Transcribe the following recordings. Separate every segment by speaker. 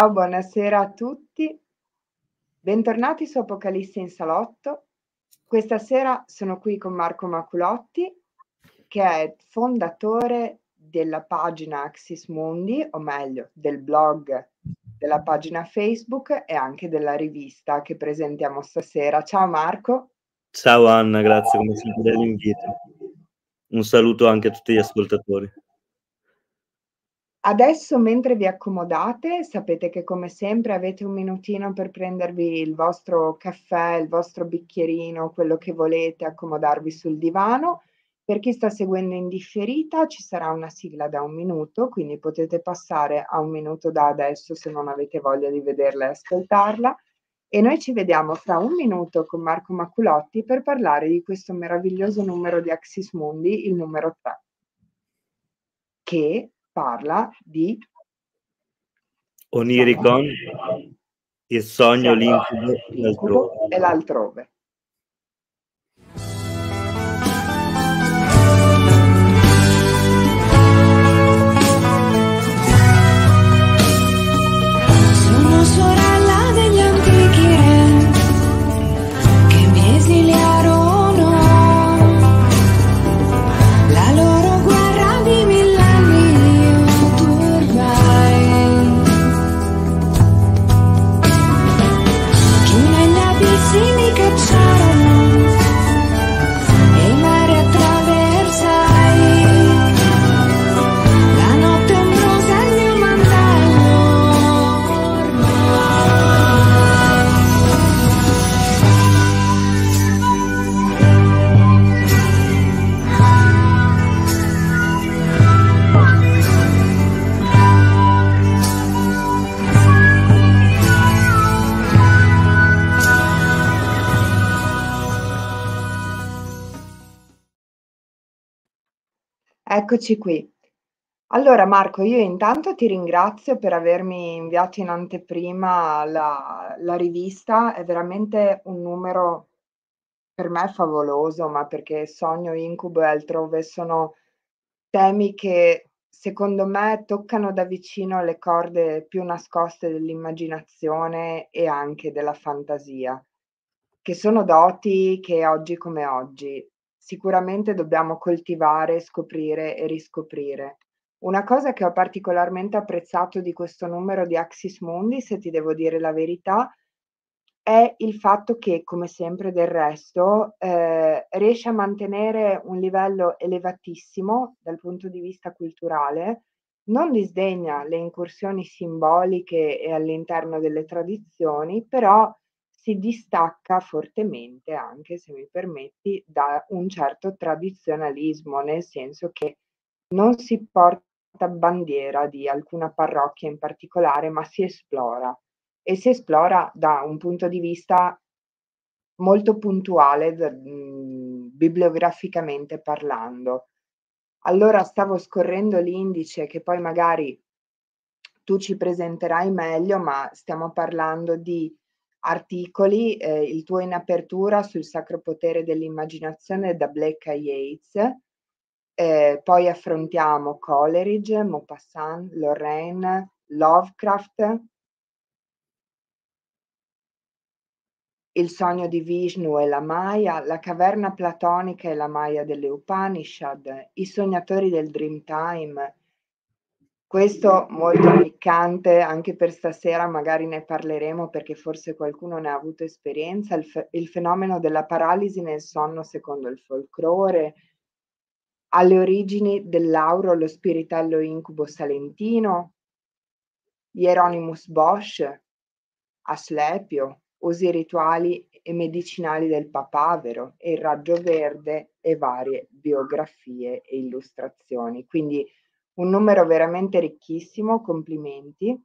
Speaker 1: Ciao, ah, buonasera a tutti. Bentornati su Apocalisse in Salotto. Questa sera sono qui con Marco Maculotti, che è fondatore della pagina Axis Mundi, o meglio, del blog della pagina Facebook e anche della rivista che presentiamo stasera. Ciao Marco.
Speaker 2: Ciao Anna, grazie come sempre dell'invito. Un saluto anche a tutti gli ascoltatori.
Speaker 1: Adesso mentre vi accomodate, sapete che come sempre avete un minutino per prendervi il vostro caffè, il vostro bicchierino, quello che volete, accomodarvi sul divano. Per chi sta seguendo in differita ci sarà una sigla da un minuto, quindi potete passare a un minuto da adesso se non avete voglia di vederla e ascoltarla. E noi ci vediamo fra un minuto con Marco Maculotti per parlare di questo meraviglioso numero di Axis Mundi, il numero 3, che parla di...
Speaker 2: Oniricon, il sogno, l'incubo, l'incubo
Speaker 1: e l'altrove. Eccoci qui. Allora Marco, io intanto ti ringrazio per avermi inviato in anteprima la, la rivista, è veramente un numero per me favoloso, ma perché Sogno, Incubo e altrove sono temi che secondo me toccano da vicino le corde più nascoste dell'immaginazione e anche della fantasia, che sono doti che oggi come oggi sicuramente dobbiamo coltivare, scoprire e riscoprire. Una cosa che ho particolarmente apprezzato di questo numero di Axis Mundi, se ti devo dire la verità, è il fatto che, come sempre del resto, eh, riesce a mantenere un livello elevatissimo dal punto di vista culturale, non disdegna le incursioni simboliche e all'interno delle tradizioni, però si distacca fortemente, anche se mi permetti, da un certo tradizionalismo, nel senso che non si porta bandiera di alcuna parrocchia in particolare, ma si esplora e si esplora da un punto di vista molto puntuale, mh, mhmm, bibliograficamente parlando. Allora stavo scorrendo l'indice che poi magari tu ci presenterai meglio, ma stiamo parlando di articoli, eh, il tuo in apertura sul sacro potere dell'immaginazione da Black a Yates, eh, poi affrontiamo Coleridge, Maupassant, Lorraine, Lovecraft, Il sogno di Vishnu e la Maya, La caverna platonica e la Maya delle Upanishad, I sognatori del Dreamtime, questo molto piccante, anche per stasera magari ne parleremo perché forse qualcuno ne ha avuto esperienza, il, fe- il fenomeno della paralisi nel sonno secondo il folklore, alle origini dell'auro lo spiritello incubo salentino, Hieronymus Bosch, Aslepio, usi rituali e medicinali del papavero e il raggio verde e varie biografie e illustrazioni. Quindi un numero veramente ricchissimo, complimenti.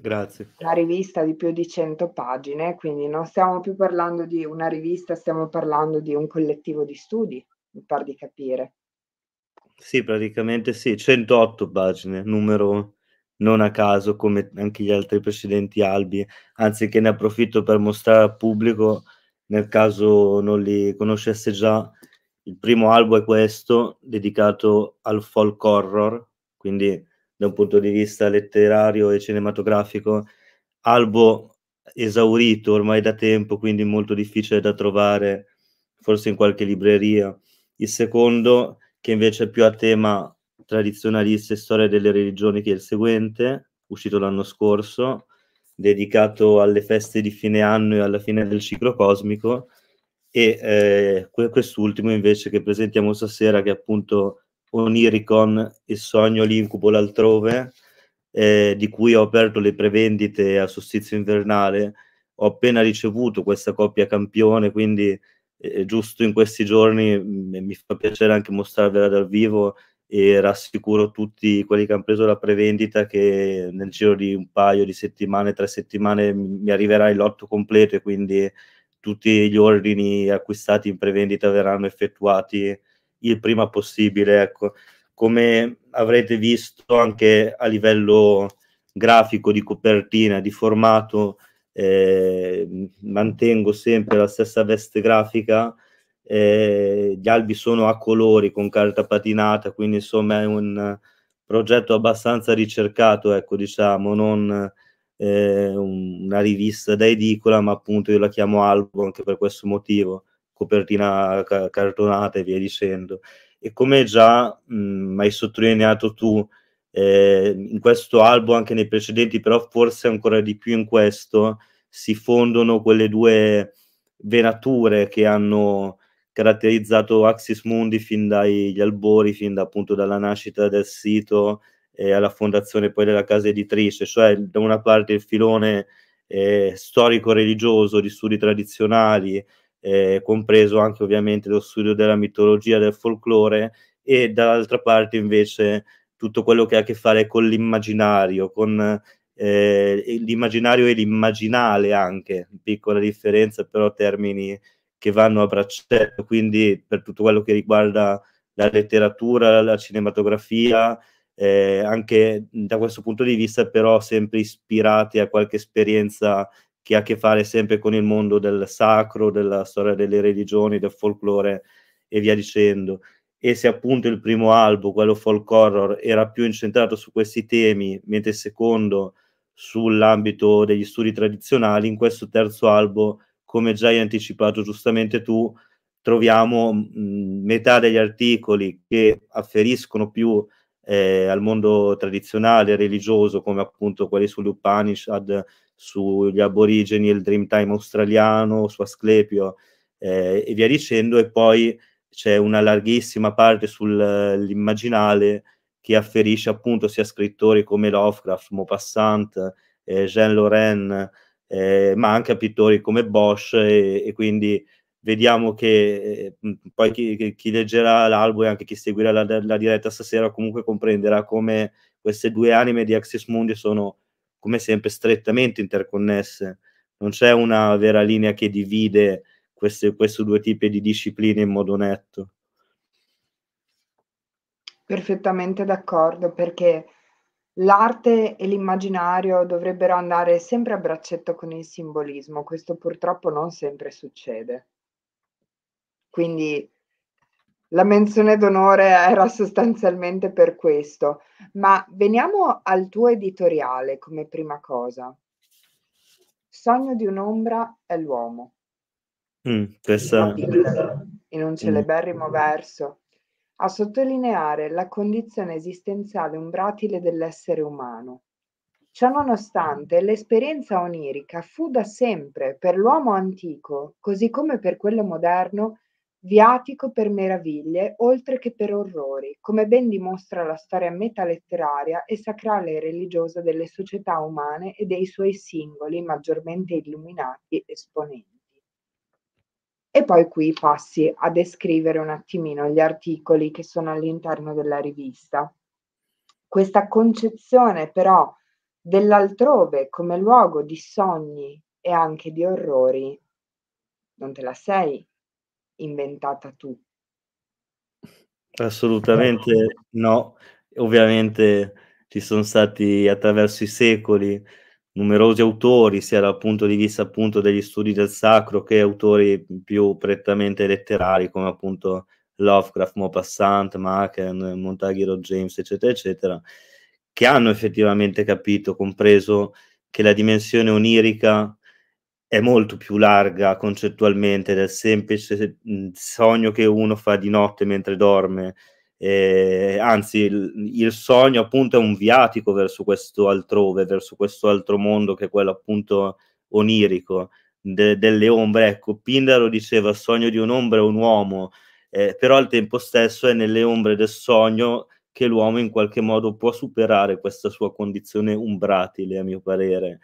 Speaker 1: Grazie. La rivista di più di 100 pagine, quindi non stiamo più parlando di una rivista, stiamo parlando di un collettivo di studi, mi pare di capire.
Speaker 2: Sì, praticamente sì, 108 pagine, numero non a caso come anche gli altri precedenti albi, anzi che ne approfitto per mostrare al pubblico, nel caso non li conoscesse già, il primo album è questo, dedicato al folk horror, quindi da un punto di vista letterario e cinematografico, albo esaurito ormai da tempo, quindi molto difficile da trovare, forse in qualche libreria. Il secondo, che invece è più a tema tradizionalista e storia delle religioni, che è il seguente, uscito l'anno scorso, dedicato alle feste di fine anno e alla fine del ciclo cosmico, e eh, quest'ultimo invece che presentiamo stasera che è appunto Oniricon, il sogno, l'incubo, l'altrove, eh, di cui ho aperto le prevendite a sostizio invernale. Ho appena ricevuto questa coppia campione, quindi eh, eh giusto in questi giorni mh, mm, mi fa piacere anche mostrarvela dal vivo e rassicuro tutti quelli che hanno preso la prevendita che nel giro di un paio di settimane, tre settimane mi arriverà il lotto completo e quindi tutti gli ordini acquistati in prevendita verranno effettuati il prima possibile. Ecco. Come avrete visto anche a livello grafico, di copertina, di formato, eh, mantengo sempre la stessa veste grafica. Eh, gli albi sono a colori con carta patinata, quindi insomma è un progetto abbastanza ricercato, ecco, diciamo, non eh, una rivista da edicola, ma appunto io la chiamo album anche per questo motivo, copertina cartonata e via dicendo. E come già mh, mm, hai sottolineato tu, eh, in questo album, anche nei precedenti, però forse ancora di più in questo, si fondono quelle due venature che hanno caratterizzato Axis Mundi fin dagli albori, fin da, appunto dalla nascita del sito e alla fondazione poi della casa editrice, cioè da una parte il filone eh, storico-religioso di studi tradizionali, eh, compreso anche ovviamente lo studio della mitologia, del folklore, e dall'altra parte invece tutto quello che ha a che fare con l'immaginario, con eh, l'immaginario e l'immaginale anche, piccola differenza, però termini che vanno a braccetto, quindi per tutto quello che riguarda la letteratura, la cinematografia, eh, anche da questo punto di vista però sempre ispirati a qualche esperienza che ha a che fare sempre con il mondo del sacro, della storia delle religioni, del folklore e via dicendo. E se appunto il primo album, quello folk horror, era più incentrato su questi temi, mentre il secondo sull'ambito degli studi tradizionali, in questo terzo album, come già hai anticipato giustamente tu, troviamo mh, mm, metà degli articoli che afferiscono più eh, al mondo tradizionale, religioso, come appunto quelli sugli Upanishad, sugli aborigeni, il Dreamtime australiano, su Asclepio eh, e via dicendo, e poi c'è una larghissima parte sull'immaginale eh, che afferisce appunto sia scrittori come Lovecraft, Maupassant, eh, Jean Lorrain, eh, ma anche a pittori come Bosch e, e quindi vediamo che eh, poi chi, chi leggerà l'albo e anche chi seguirà la, la, diretta stasera comunque comprenderà come queste due anime di Axis Mundi sono come sempre strettamente interconnesse. Non c'è una vera linea che divide queste, questi due tipi di discipline in modo netto.
Speaker 1: Perfettamente d'accordo, perché l'arte e l'immaginario dovrebbero andare sempre a braccetto con il simbolismo, questo purtroppo non sempre succede. Quindi la menzione d'onore era sostanzialmente per questo. Ma veniamo al tuo editoriale come prima cosa. Sogno di un'ombra è l'uomo.
Speaker 2: Mm, questa...
Speaker 1: In un celeberrimo mm. verso, a sottolineare la condizione esistenziale umbratile dell'essere umano. Ciononostante, l'esperienza onirica fu da sempre per l'uomo antico, così come per quello moderno, Viatico per meraviglie oltre che per orrori, come ben dimostra la storia metaletteraria e sacrale e religiosa delle società umane e dei suoi singoli maggiormente illuminati esponenti. E poi qui passi a descrivere un attimino gli articoli che sono all'interno della rivista. Questa concezione però dell'altrove come luogo di sogni e anche di orrori non te la sei inventata tu.
Speaker 2: Assolutamente no, ovviamente ci sono stati attraverso i secoli numerosi autori, sia dal punto di vista appunto degli studi del sacro che autori più prettamente letterari come appunto Lovecraft, Maupassant, Machen, Montaghiro, James, eccetera, eccetera, che hanno effettivamente capito, compreso che la dimensione onirica è molto più larga concettualmente del semplice mm, sogno che uno fa di notte mentre dorme. Eh, anzi, il, il, sogno appunto è un viatico verso questo altrove, verso questo altro mondo che è quello appunto onirico de, delle ombre. Ecco, Pindaro diceva: sogno di un'ombra è un uomo, eh, però al tempo stesso è nelle ombre del sogno che l'uomo in qualche modo può superare questa sua condizione umbratile, a mio parere.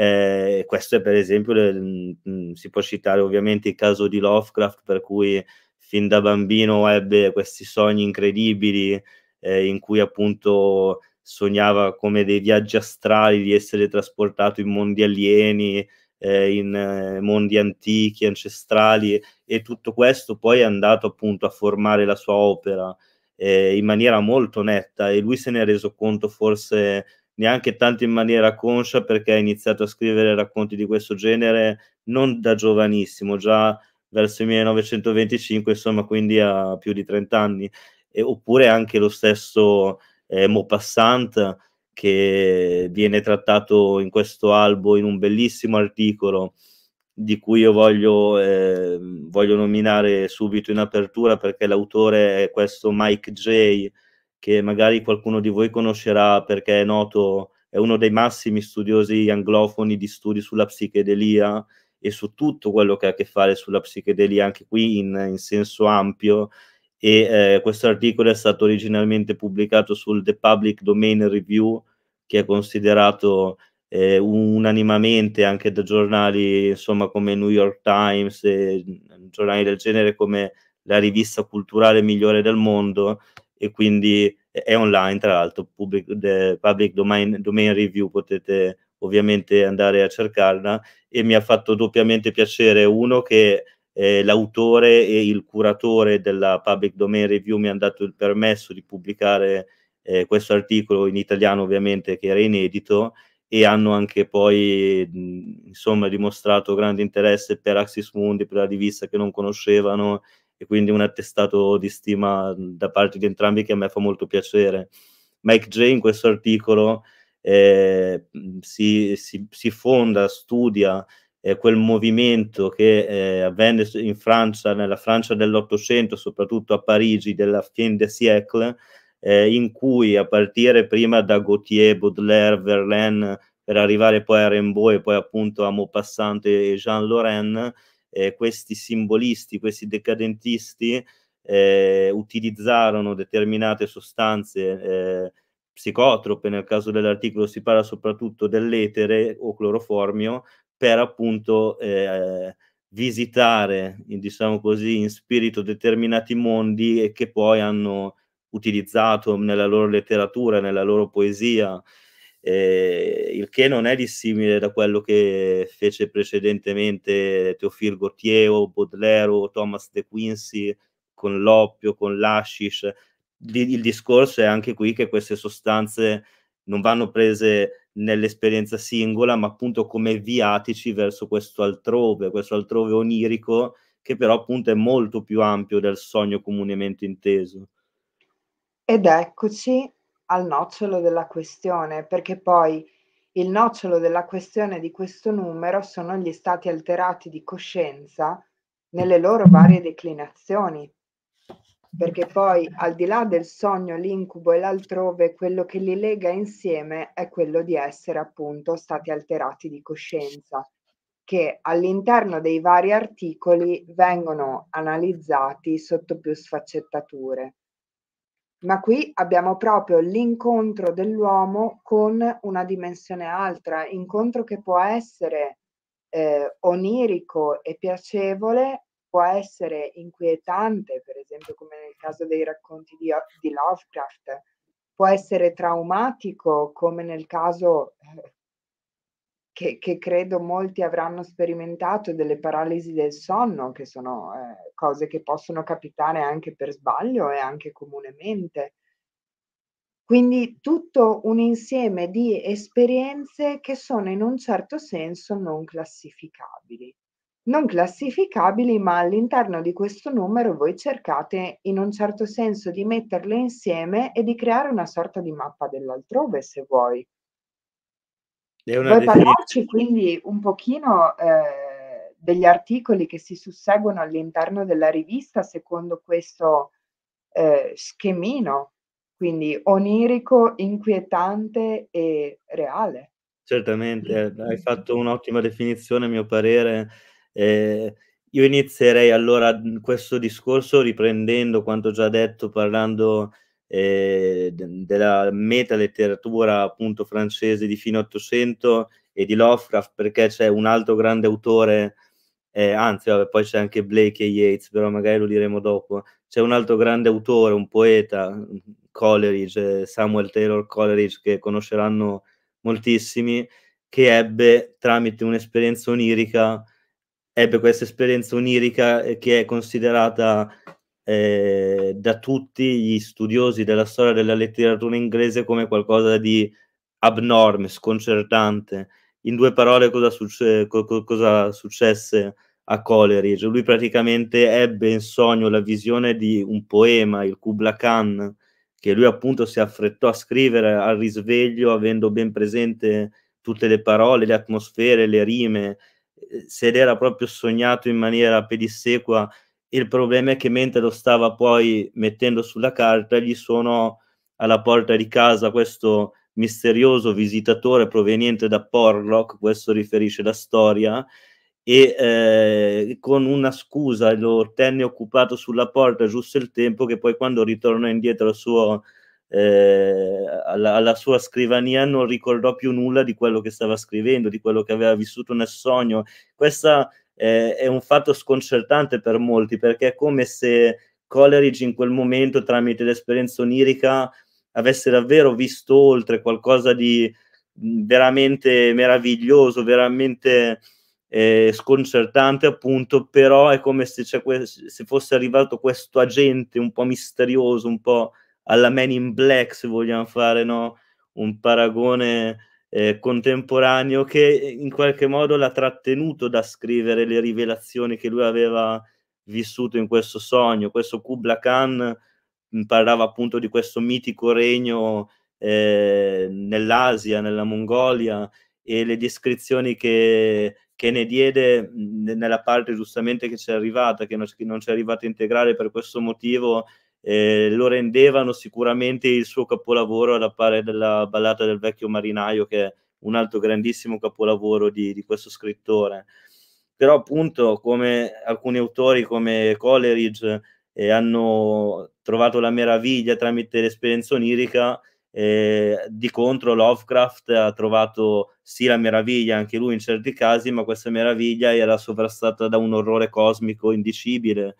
Speaker 2: Eh, questo è per esempio, le, mh, mm, mm, si può citare ovviamente il caso di Lovecraft, per cui fin da bambino ebbe questi sogni incredibili eh, in cui appunto sognava come dei viaggi astrali di essere trasportato in mondi alieni, eh, in eh, mondi antichi, ancestrali e tutto questo poi è andato appunto a formare la sua opera eh, in maniera molto netta e lui se ne è reso conto forse neanche tanto in maniera conscia perché ha iniziato a scrivere racconti di questo genere non da giovanissimo, già verso il 1925, insomma, quindi a più di 30 anni, e, oppure anche lo stesso eh, Maupassant che viene trattato in questo albo in un bellissimo articolo di cui io voglio, eh, voglio nominare subito in apertura perché l'autore è questo Mike Jay, che magari qualcuno di voi conoscerà perché è noto, è uno dei massimi studiosi anglofoni di studi sulla psichedelia e su tutto quello che ha a che fare sulla psichedelia, anche qui in, in senso ampio. E eh, questo articolo è stato originalmente pubblicato sul The Public Domain Review, che è considerato eh, unanimamente anche da giornali insomma, come New York Times e mm, giornali del genere come la rivista culturale migliore del mondo e quindi è online tra l'altro, public, public domain, domain review, potete ovviamente andare a cercarla e mi ha fatto doppiamente piacere uno che eh, l'autore e il curatore della public domain review mi hanno dato il permesso di pubblicare eh, questo articolo in italiano ovviamente che era inedito e hanno anche poi insomma dimostrato grande interesse per Axis Mundi, per la rivista che non conoscevano e quindi un attestato di stima da parte di entrambi che a me fa molto piacere. Mike J in questo articolo eh, si, si, si, fonda, studia eh, quel movimento che eh, avvenne in Francia, nella Francia dell'Ottocento, soprattutto a Parigi, della fin de siècle, eh, in cui a partire prima da Gautier, Baudelaire, Verlaine, per arrivare poi a Rimbaud e poi appunto a Maupassant e Jean Lorrain, eh, questi simbolisti, questi decadentisti eh, utilizzarono determinate sostanze eh, psicotrope, nel caso dell'articolo si parla soprattutto dell'etere o cloroformio, per appunto eh, visitare, diciamo così, in spirito determinati mondi e che poi hanno utilizzato nella loro letteratura, nella loro poesia, eh, il che non è dissimile da quello che fece precedentemente Teofil Gautier o Baudelaire o Thomas De Quincy con l'oppio, con l'ashish. Il discorso è anche qui che queste sostanze non vanno prese nell'esperienza singola, ma appunto come viatici verso questo altrove, questo altrove onirico che però appunto è molto più ampio del sogno comunemente inteso.
Speaker 1: Ed eccoci al nocciolo della questione, perché poi il nocciolo della questione di questo numero sono gli stati alterati di coscienza nelle loro varie declinazioni, perché poi al di là del sogno, l'incubo e l'altrove, quello che li lega insieme è quello di essere appunto stati alterati di coscienza, che all'interno dei vari articoli vengono analizzati sotto più sfaccettature ma qui abbiamo proprio l'incontro dell'uomo con una dimensione altra, incontro che può essere eh, onirico e piacevole, può essere inquietante, per esempio come nel caso dei racconti di, di Lovecraft, può essere traumatico come nel caso eh, che, che, credo molti avranno sperimentato, delle paralisi del sonno, che sono eh, cose che possono capitare anche per sbaglio e anche comunemente. Quindi tutto un insieme di esperienze che sono in un certo senso non classificabili. Non classificabili, ma all'interno di questo numero voi cercate in un certo senso di metterle insieme e di creare una sorta di mappa dell'altrove, se vuoi.
Speaker 2: Puoi parlarci
Speaker 1: quindi un pochino eh, degli articoli che si susseguono all'interno della rivista secondo questo eh, schemino, quindi onirico, inquietante e reale.
Speaker 2: Certamente, mm. hai fatto un'ottima definizione a mio parere. Eh, io inizierei allora mm, questo discorso riprendendo quanto già detto, parlando eh, della meta letteratura appunto francese di fine 800 e di Lovecraft perché c'è un altro grande autore eh, anzi vabbè, poi c'è anche Blake e Yeats però magari lo diremo dopo c'è un altro grande autore, un poeta Coleridge, eh, Samuel Taylor Coleridge che conosceranno moltissimi che ebbe tramite un'esperienza onirica ebbe questa esperienza onirica eh, che è considerata eh, da tutti gli studiosi della storia della letteratura inglese come qualcosa di abnorme, sconcertante. In due parole cosa, succe- co- cosa successe a Coleridge? Lui praticamente ebbe in sogno la visione di un poema, il Kubla Khan, che lui appunto si affrettò a scrivere al risveglio avendo ben presente tutte le parole, le atmosfere, le rime, eh, se l'era proprio sognato in maniera pedissequa il problema è che mentre lo stava poi mettendo sulla carta, gli suonò alla porta di casa questo misterioso visitatore proveniente da Porlock, questo riferisce la storia, e eh, con una scusa lo tenne occupato sulla porta giusto il tempo che poi quando ritornò indietro al suo, eh, alla, alla, sua scrivania non ricordò più nulla di quello che stava scrivendo, di quello che aveva vissuto nel sogno. Questa eh, è un fatto sconcertante per molti perché è come se Coleridge in quel momento tramite l'esperienza onirica avesse davvero visto oltre qualcosa di mm, veramente meraviglioso, veramente eh, sconcertante appunto, però è come se, se fosse arrivato questo agente un po' misterioso, un po' alla Man in Black se vogliamo fare no? un paragone eh, contemporaneo che eh, in qualche modo l'ha trattenuto da scrivere le rivelazioni che lui aveva vissuto in questo sogno. Questo Kubla Khan mm, parlava appunto di questo mitico regno eh, nell'Asia, nella Mongolia e le descrizioni che, che ne diede mm, nella parte giustamente che ci è arrivata, che non, ci è arrivata a integrare per questo motivo, eh, lo rendevano sicuramente il suo capolavoro alla pari della ballata del vecchio marinaio che è un altro grandissimo capolavoro di, di questo scrittore però appunto come alcuni autori come Coleridge eh, hanno trovato la meraviglia tramite l'esperienza onirica eh, di contro Lovecraft ha trovato sì la meraviglia anche lui in certi casi, ma questa meraviglia era sovrastata da un orrore cosmico indicibile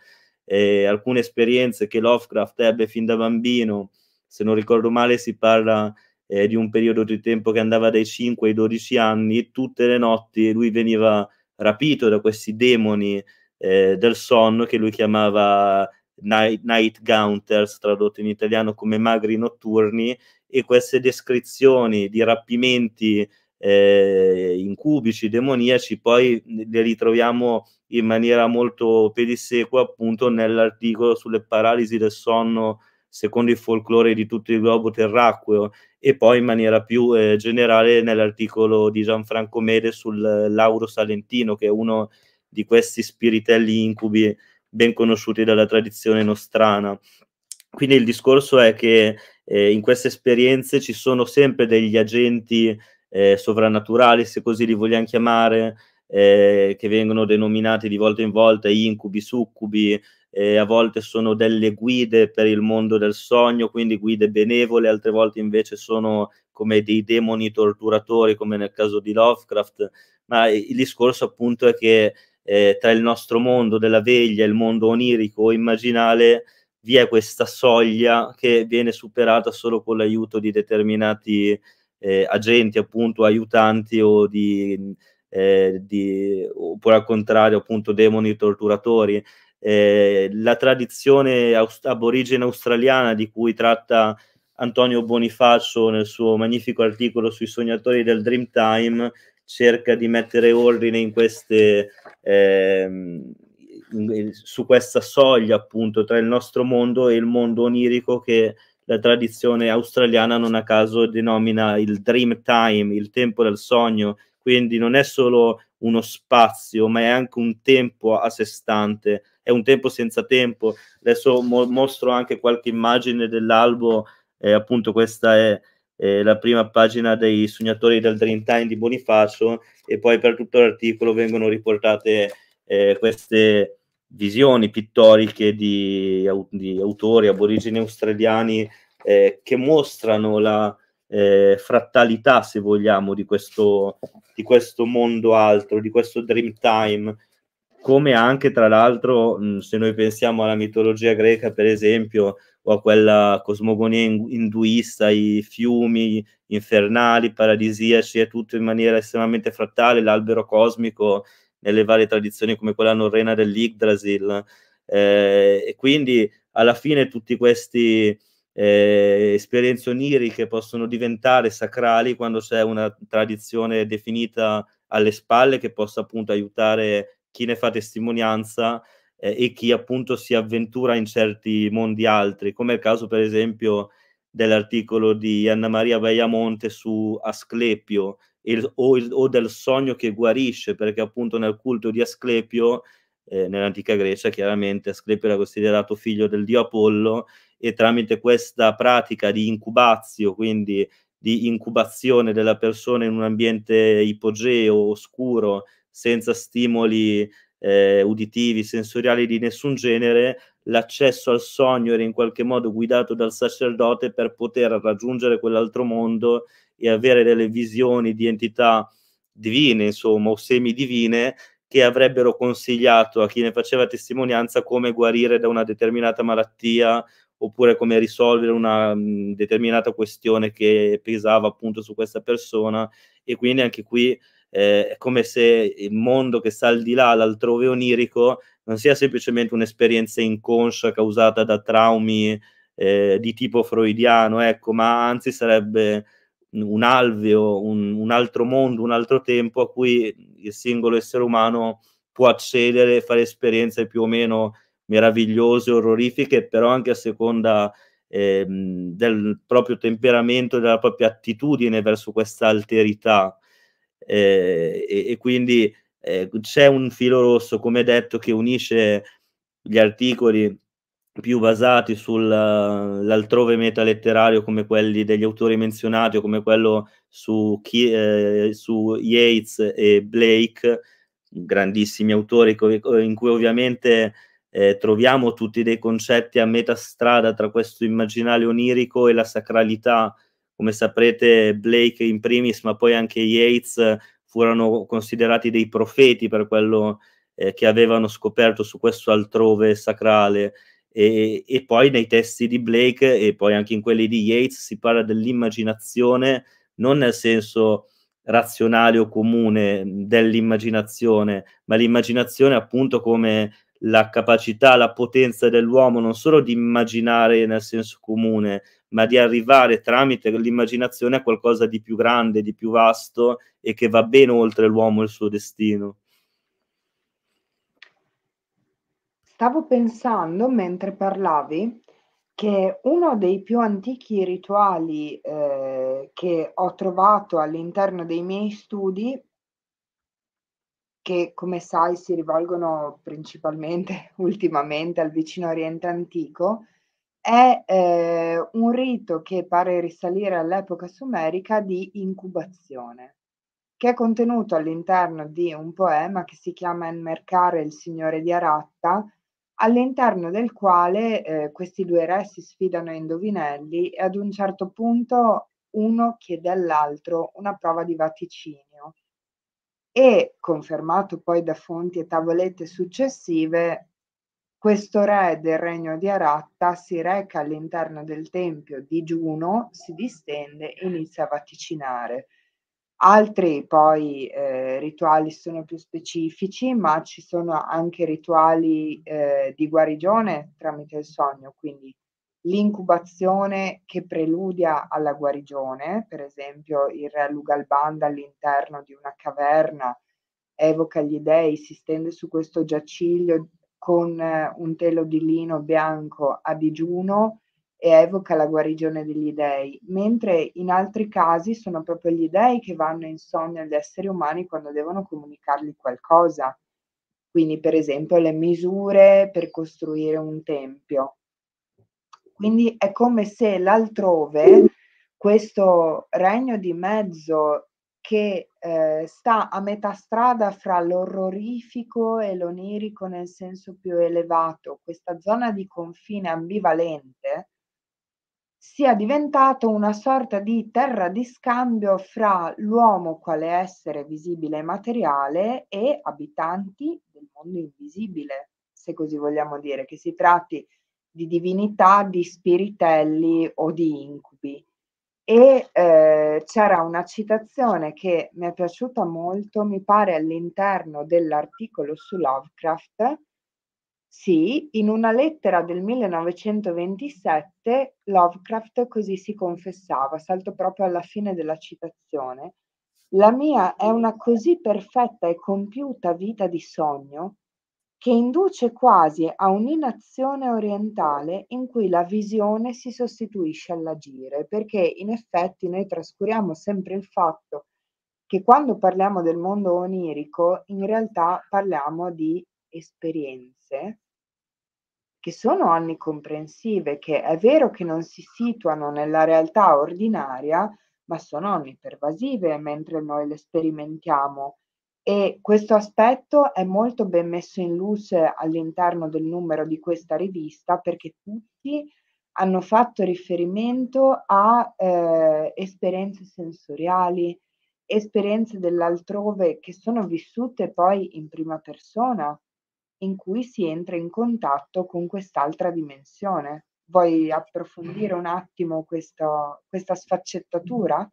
Speaker 2: eh, alcune esperienze che Lovecraft ebbe fin da bambino, se non ricordo male si parla eh, di un periodo di tempo che andava dai 5 ai 12 anni, tutte le notti lui veniva rapito da questi demoni eh, del sonno che lui chiamava night, night Gaunters, tradotto in italiano come magri notturni, e queste descrizioni di rapimenti eh, in demoniaci, poi li ritroviamo in maniera molto pedissequa appunto nell'articolo sulle paralisi del sonno secondo il folklore di tutto il globo terracqueo e poi in maniera più eh, generale nell'articolo di Gianfranco Mede sul Lauro Salentino che è uno di questi spiritelli incubi ben conosciuti dalla tradizione nostrana. Quindi il discorso è che eh, in queste esperienze ci sono sempre degli agenti eh, sovrannaturali, se così li vogliamo chiamare, eh, che vengono denominati di volta in volta incubi, succubi, eh, a volte sono delle guide per il mondo del sogno, quindi guide benevole, altre volte invece sono come dei demoni torturatori, come nel caso di Lovecraft, ma il discorso appunto è che eh, tra il nostro mondo della veglia e il mondo onirico o immaginale vi è questa soglia che viene superata solo con l'aiuto di determinati eh, agenti, appunto, aiutanti o di, eh, di, oppure al contrario, appunto, demoni torturatori. Eh, la tradizione aus- aborigena australiana di cui tratta Antonio Bonifacio nel suo magnifico articolo sui sognatori del Dreamtime cerca di mettere ordine in queste, ehm, in, su questa soglia appunto tra il nostro mondo e il mondo onirico che la tradizione australiana non a caso denomina il dream time, il tempo del sogno, quindi non è solo uno spazio, ma è anche un tempo a sé stante, è un tempo senza tempo. Adesso mo- mostro anche qualche immagine dell'albo, eh, appunto questa è eh, la prima pagina dei Sognatori del Dream Time di Bonifacio e poi per tutto l'articolo vengono riportate eh, queste visioni pittoriche di, di autori aborigeni australiani eh, che mostrano la eh, frattalità, se vogliamo, di questo, di questo mondo altro, di questo dream time, come anche tra l'altro mh, se noi pensiamo alla mitologia greca, per esempio, o a quella cosmogonia induista, i fiumi infernali, paradisiaci, è tutto in maniera estremamente frattale, l'albero cosmico nelle varie tradizioni come quella norrena dell'Yggdrasil. Eh, e quindi alla fine tutte queste eh, esperienze oniriche possono diventare sacrali quando c'è una tradizione definita alle spalle che possa appunto aiutare chi ne fa testimonianza eh, e chi appunto si avventura in certi mondi altri, come è il caso per esempio dell'articolo di Anna Maria Baiamonte su Asclepio, il, o, il, o, del sogno che guarisce, perché appunto nel culto di Asclepio, eh, nell'antica Grecia chiaramente Asclepio era considerato figlio del dio Apollo e tramite questa pratica di incubazio, quindi di incubazione della persona in un ambiente ipogeo, oscuro, senza stimoli eh, uditivi, sensoriali di nessun genere, l'accesso al sogno era in qualche modo guidato dal sacerdote per poter raggiungere quell'altro mondo e avere delle visioni di entità divine, insomma, o semidivine, che avrebbero consigliato a chi ne faceva testimonianza come guarire da una determinata malattia oppure come risolvere una mh, mm, determinata questione che pesava appunto su questa persona e quindi anche qui eh, è come se il mondo che sta al di là, l'altrove onirico, non sia semplicemente un'esperienza inconscia causata da traumi eh, di tipo freudiano, ecco, ma anzi sarebbe un alveo, un, un, altro mondo, un altro tempo a cui il singolo essere umano può accedere e fare esperienze più o meno meravigliose, orrorifiche, però anche a seconda eh, del proprio temperamento, della propria attitudine verso questa alterità. Eh, e, e, quindi eh, c'è un filo rosso, come detto, che unisce gli articoli più basati sull'altrove meta letterario come quelli degli autori menzionati o come quello su, chi, eh, su Yeats e Blake, grandissimi autori in cui ovviamente eh, troviamo tutti dei concetti a metà strada tra questo immaginario onirico e la sacralità. Come saprete Blake in primis, ma poi anche Yeats furono considerati dei profeti per quello eh, che avevano scoperto su questo altrove sacrale e, e, poi nei testi di Blake e poi anche in quelli di Yates si parla dell'immaginazione non nel senso razionale o comune dell'immaginazione, ma l'immaginazione appunto come la capacità, la potenza dell'uomo non solo di immaginare nel senso comune, ma di arrivare tramite l'immaginazione a qualcosa di più grande, di più vasto e che va ben oltre l'uomo e il suo destino.
Speaker 1: Stavo pensando mentre parlavi che uno dei più antichi rituali, ehm, che ho trovato all'interno dei miei studi che come sai si rivolgono principalmente ultimamente al vicino Oriente antico, è ehm, un rito che pare risalire all'epoca sumerica di incubazione, che è contenuto all'interno di un poema che si chiama "El Mercare, il signore di Aratta", all'interno del quale eh, questi due re si sfidano a indovinelli e ad un certo punto uno chiede all'altro una prova di vaticinio e, confermato poi da fonti e tavolette successive, questo re del regno di Aratta si reca all'interno del tempio di Giuno, si distende e inizia a vaticinare. Altri poi eh, rituali sono più specifici, ma ci sono anche rituali eh, di guarigione tramite il sogno, quindi l'incubazione che preludia alla guarigione, per esempio il re Lugalbanda all'interno di una caverna evoca gli dei, si stende su questo giaciglio con eh, un telo di lino bianco a digiuno e evoca la guarigione degli dei, mentre in altri casi sono proprio gli dei che vanno in sogno agli esseri umani quando devono comunicargli qualcosa. Quindi, per esempio, le misure per costruire un tempio. Quindi è come se l'altrove, questo regno di mezzo che eh, sta a metà strada fra l'orrorifico e l'onirico nel senso più elevato, questa zona di confine ambivalente, sia diventato una sorta di terra di scambio fra l'uomo quale essere visibile e materiale e abitanti del mondo invisibile, se così vogliamo dire, che si tratti di divinità, di spiritelli o di incubi. E eh, c'era una citazione che mi è piaciuta molto, mi pare all'interno dell'articolo su Lovecraft, sì, in una lettera del 1927 Lovecraft così si confessava, salto proprio alla fine della citazione. La mia è una così perfetta e compiuta vita di sogno che induce quasi a un'inazione orientale in cui la visione si sostituisce all'agire, perché in effetti noi trascuriamo sempre il fatto che quando parliamo del mondo onirico in realtà parliamo di esperienze che sono onnicomprensive, che è vero che non si situano nella realtà ordinaria, ma sono onnipervasive mentre noi le sperimentiamo. E questo aspetto è molto ben messo in luce all'interno del numero di questa rivista perché tutti hanno fatto riferimento a eh, esperienze sensoriali, esperienze dell'altrove che sono vissute poi in prima persona in cui si entra in contatto con quest'altra dimensione. Vuoi approfondire un attimo questo, questa sfaccettatura?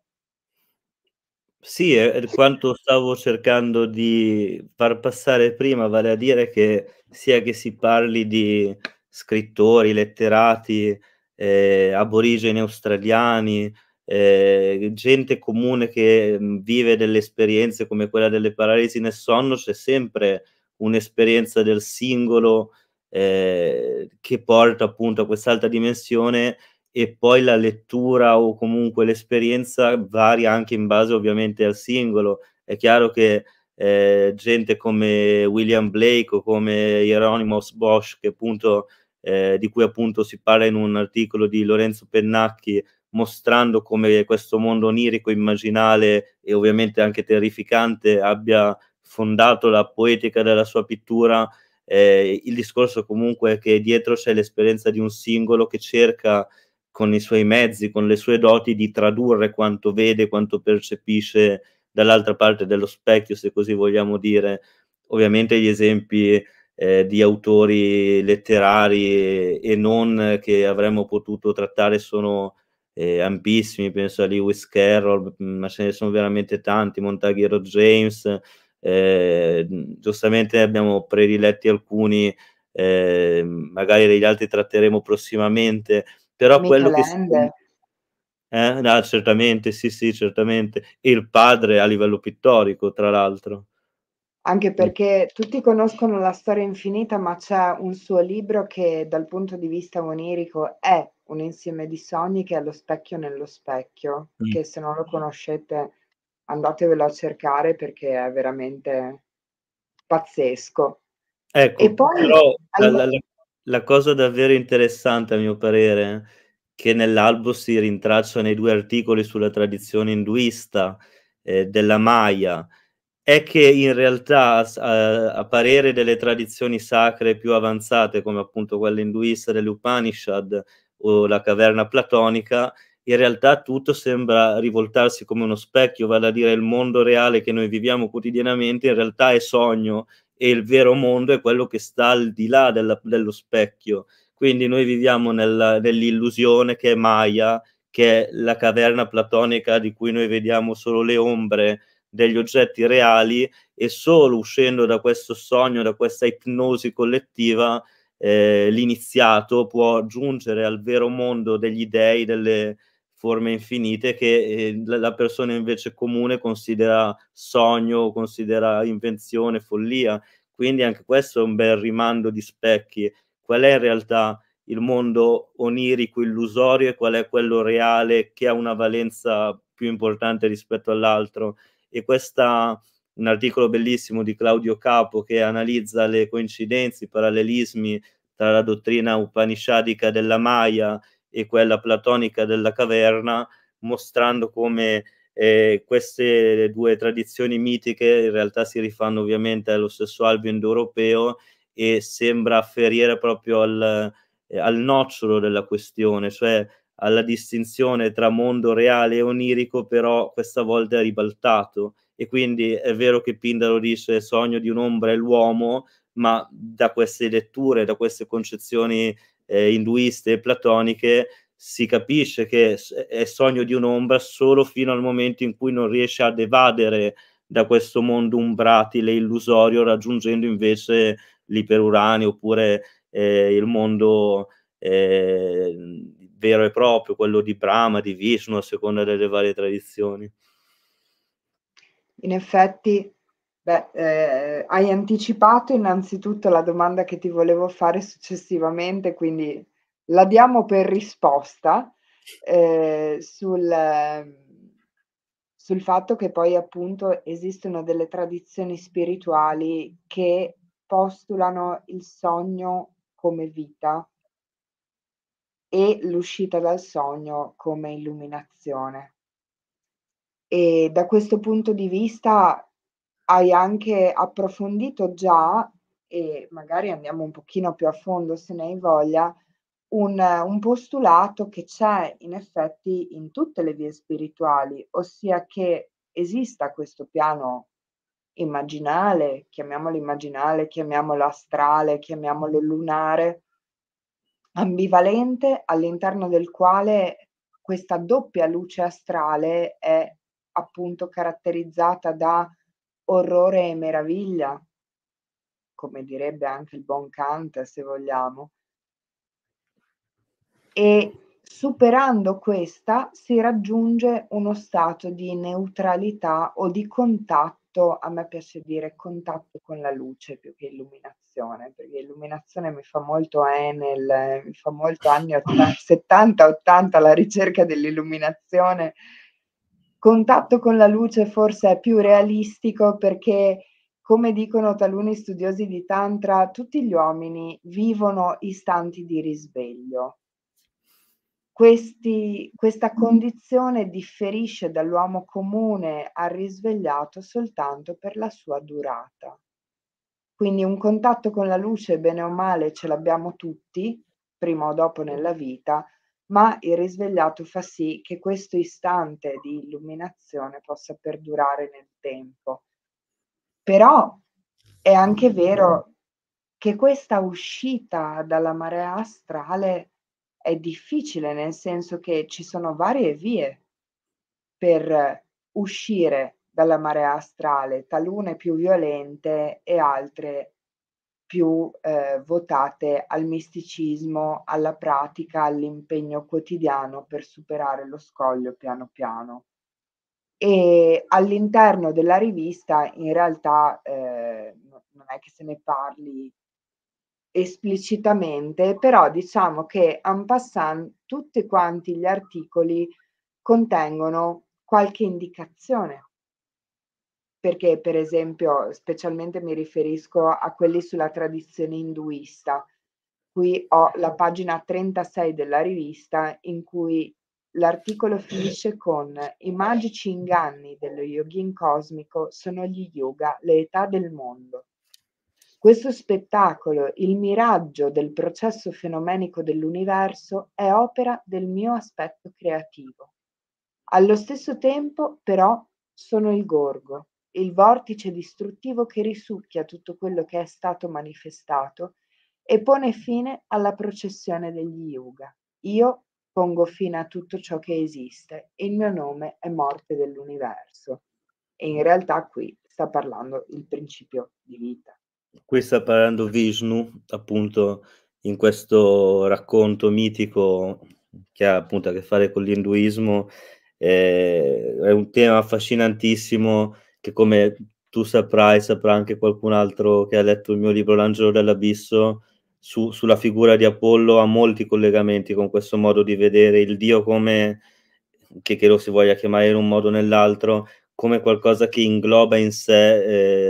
Speaker 2: Sì, è quanto stavo cercando di far passare prima, vale a dire che sia che si parli di scrittori, letterati, eh, aborigeni australiani, eh, gente comune che vive delle esperienze come quella delle paralisi nel sonno, c'è sempre un'esperienza del singolo eh, che porta appunto a quest'altra dimensione e poi la lettura o comunque l'esperienza varia anche in base ovviamente al singolo. È chiaro che eh, gente come William Blake o come Hieronymus Bosch, che appunto, eh, di cui appunto si parla in un articolo di Lorenzo Pennacchi, mostrando come questo mondo onirico, immaginale e ovviamente anche terrificante abbia fondato la poetica della sua pittura, eh, il discorso comunque è che dietro c'è l'esperienza di un singolo che cerca con i suoi mezzi, con le sue doti, di tradurre quanto vede, quanto percepisce dall'altra parte dello specchio, se così vogliamo dire. Ovviamente gli esempi eh, di autori letterari e non che avremmo potuto trattare sono eh, ampissimi, penso a Lewis Carroll, mm, ma ce ne sono veramente tanti, Montaghero James, eh, giustamente abbiamo prediletti alcuni, eh, magari degli altri tratteremo prossimamente, però Mica quello Land. che... eh, no, certamente, sì, sì, certamente. Il padre a livello pittorico, tra l'altro.
Speaker 1: Anche perché tutti conoscono la storia infinita, ma c'è un suo libro che dal punto di vista onirico è un insieme di sogni che è lo specchio nello specchio, mm. che se non lo conoscete andatevelo a cercare perché è veramente pazzesco.
Speaker 2: Ecco, e poi, però, la, la, la, cosa davvero interessante a mio parere che nell'albo si rintracciano i due articoli sulla tradizione induista eh, della Maya è che in realtà a, a, parere delle tradizioni sacre più avanzate come appunto quella induista dell'Upanishad o la caverna platonica in realtà tutto sembra rivoltarsi come uno specchio, vale a dire il mondo reale che noi viviamo quotidianamente in realtà è sogno e il vero mondo è quello che sta al di là della, dello specchio. Quindi noi viviamo nella, nell'illusione che è Maya, che è la caverna platonica di cui noi vediamo solo le ombre degli oggetti reali e solo uscendo da questo sogno, da questa ipnosi collettiva, eh, l'iniziato può giungere al vero mondo degli dei, delle, forme infinite che eh, la persona invece comune considera sogno, considera invenzione, follia. Quindi anche questo è un bel rimando di specchi. Qual è in realtà il mondo onirico illusorio e qual è quello reale che ha una valenza più importante rispetto all'altro? E questa un articolo bellissimo di Claudio Capo che analizza le coincidenze, i parallelismi tra la dottrina upanishadica della Maya e quella platonica della caverna, mostrando come eh, queste due tradizioni mitiche in realtà si rifanno ovviamente allo stesso albo indoeuropeo e sembra afferire proprio al, eh, al nocciolo della questione, cioè alla distinzione tra mondo reale e onirico, però questa volta è ribaltato. E quindi è vero che Pindaro dice sogno di un'ombra è l'uomo, ma da queste letture, da queste concezioni eh, induiste e platoniche, si capisce che è sogno di un'ombra solo fino al momento in cui non riesce ad evadere da questo mondo umbratile illusorio, raggiungendo invece l'iperurani oppure eh, il mondo eh, vero e proprio, quello di Brahma, di Vishnu, a seconda delle varie tradizioni.
Speaker 1: In effetti, Beh, eh, hai anticipato innanzitutto la domanda che ti volevo fare successivamente, quindi la diamo per risposta eh, sul, sul fatto che poi appunto esistono delle tradizioni spirituali che postulano il sogno come vita e l'uscita dal sogno come illuminazione. E da questo punto di vista hai anche approfondito già, e magari andiamo un pochino più a fondo se ne hai voglia, un, un postulato che c'è in effetti in tutte le vie spirituali, ossia che esista questo piano immaginale, chiamiamolo immaginale, chiamiamolo astrale, chiamiamolo lunare, ambivalente all'interno del quale questa doppia luce astrale è appunto caratterizzata da orrore e meraviglia, come direbbe anche il buon Kant, se vogliamo. E superando questa si raggiunge uno stato di neutralità o di contatto, a me piace dire contatto con la luce più che illuminazione, perché illuminazione mi fa molto Enel, eh, mi fa molto anni 70-80 la ricerca dell'illuminazione contatto con la luce forse è più realistico perché, come dicono taluni studiosi di Tantra, tutti gli uomini vivono istanti di risveglio. Questi, questa mm. condizione differisce dall'uomo comune al risvegliato soltanto per la sua durata. Quindi un contatto con la luce, bene o male, ce l'abbiamo tutti, prima o dopo nella vita, ma il risvegliato fa sì che questo istante di illuminazione possa perdurare nel tempo. Però è anche vero che questa uscita dalla marea astrale è difficile, nel senso che ci sono varie vie per uscire dalla marea astrale, talune più violente e altre più eh, votate al misticismo, alla pratica, all'impegno quotidiano per superare lo scoglio piano piano. E all'interno della rivista in realtà eh, non è che se ne parli esplicitamente, però diciamo che en passant tutti quanti gli articoli contengono qualche indicazione perché per esempio specialmente mi riferisco a quelli sulla tradizione induista. Qui ho la pagina 36 della rivista in cui l'articolo finisce con i magici inganni dello yogin cosmico sono gli yoga, le età del mondo. Questo spettacolo, il miraggio del processo fenomenico dell'universo, è opera del mio aspetto creativo. Allo stesso tempo, però, sono il gorgo, il vortice distruttivo che risucchia tutto quello che è stato manifestato e pone fine alla processione degli yuga. Io pongo fine a tutto ciò che esiste, il mio nome è morte dell'universo. E in realtà qui sta parlando il principio di vita.
Speaker 2: Qui sta parlando Vishnu, appunto, in questo racconto mitico che ha appunto a che fare con l'induismo. Eh, è un tema affascinantissimo che come tu saprai, saprà anche qualcun altro che ha letto il mio libro L'angelo dell'abisso, su, sulla figura di Apollo ha molti collegamenti con questo modo di vedere il Dio come, che, che lo si voglia chiamare in un modo o nell'altro, come qualcosa che ingloba in sé